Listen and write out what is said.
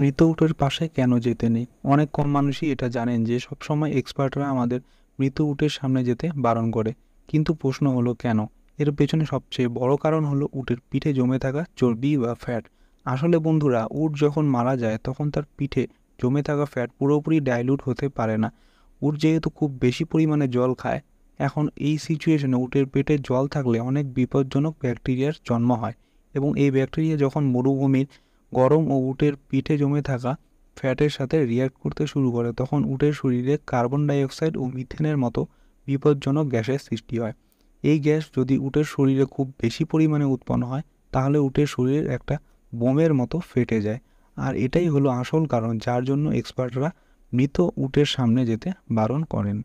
মৃত উটের পাশে কেন যেতে নেই অনেক কম মানুষই এটা জানেন যে সবসময় এক্সপার্টরা আমাদের মৃত উটের সামনে যেতে বারণ করে কিন্তু প্রশ্ন হলো কেন এর পেছনে সবচেয়ে বড় কারণ হলো উটের পিঠে জমে থাকা চর্বি বা ফ্যাট আসলে বন্ধুরা উট যখন মারা যায় তখন তার পিঠে জমে থাকা ফ্যাট পুরোপুরি ডাইলুট হতে পারে না উট যেহেতু খুব বেশি পরিমাণে জল খায় এখন এই সিচুয়েশনে উটের পেটে জল থাকলে অনেক বিপজ্জনক ব্যাকটেরিয়ার জন্ম হয় এবং এই ব্যাকটেরিয়া যখন মরুভূমির গরম ও উটের পিঠে জমে থাকা ফ্যাটের সাথে রিয়্যাক্ট করতে শুরু করে তখন উটের শরীরে কার্বন ডাইঅক্সাইড ও মিথেনের মতো বিপজ্জনক গ্যাসের সৃষ্টি হয় এই গ্যাস যদি উটের শরীরে খুব বেশি পরিমাণে উৎপন্ন হয় তাহলে উটের শরীর একটা বোমের মতো ফেটে যায় আর এটাই হলো আসল কারণ যার জন্য এক্সপার্টরা মৃত উটের সামনে যেতে বারণ করেন